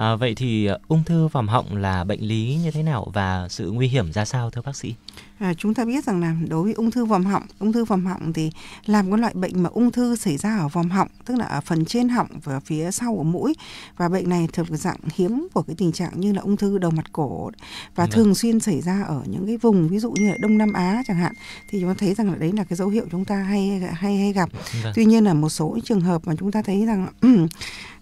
À, vậy thì ờ, ung thư vòm họng là bệnh lý như thế nào và sự nguy hiểm ra sao thưa bác sĩ? À, chúng ta biết rằng là đối với ung thư vòm họng, ung thư vòm họng thì làm một loại bệnh mà ung thư xảy ra ở vòm họng, tức là ở phần trên họng và phía sau của mũi và bệnh này thuộc dạng hiếm của cái tình trạng như là ung thư đầu mặt cổ và ừ. thường xuyên xảy ra ở những cái vùng ví dụ như là Đông Nam Á chẳng hạn thì chúng ta thấy rằng là đấy là cái dấu hiệu chúng ta hay hay hay gặp. Ừ. Tuy nhiên là một số trường hợp mà chúng ta thấy rằng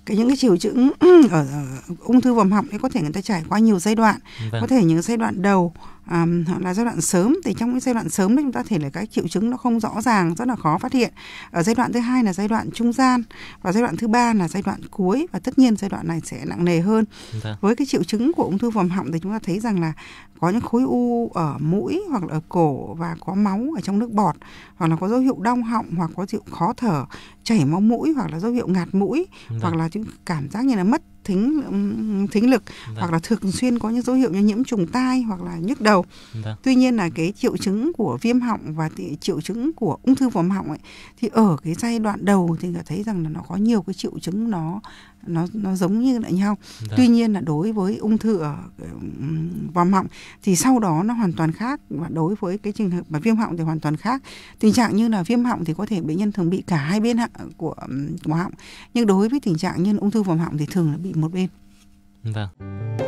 cái những cái triệu chứng ở, ở ung thư vòm họng ấy có thể người ta trải qua nhiều giai đoạn vâng. có thể những giai đoạn đầu um, là giai đoạn sớm thì trong cái giai đoạn sớm đấy chúng ta thể là các triệu chứng nó không rõ ràng rất là khó phát hiện ở giai đoạn thứ hai là giai đoạn trung gian và giai đoạn thứ ba là giai đoạn cuối và tất nhiên giai đoạn này sẽ nặng nề hơn Đã. Dạ. với cái triệu chứng của ung thư vòm họng thì chúng ta thấy rằng là có những khối u ở mũi hoặc là ở cổ và có máu ở trong nước bọt hoặc là có dấu hiệu đau họng hoặc có dấu hiệu khó thở chảy máu mũi hoặc là dấu hiệu ngạt mũi Đã. Dạ. hoặc là chúng cảm giác như là mất thính thính lực Đấy. Vâng. hoặc là thường xuyên có những dấu hiệu như nhiễm trùng tai hoặc là nhức đầu. Đấy. Vâng. Tuy nhiên là cái triệu chứng của viêm họng và triệu chứng của ung thư vòm họng ấy thì ở cái giai đoạn đầu thì người thấy rằng là nó có nhiều cái triệu chứng nó nó nó giống như lại nhau. Đấy. Tuy nhiên là đối với ung thư ở vòm họng thì sau đó nó hoàn toàn khác và đối với cái trường hợp mà viêm họng thì hoàn toàn khác. Tình trạng như là viêm họng thì có thể bệnh nhân thường bị cả hai bên của của họng. Nhưng đối với tình trạng như ung thư vòm họng thì thường là bị một bên. Vâng.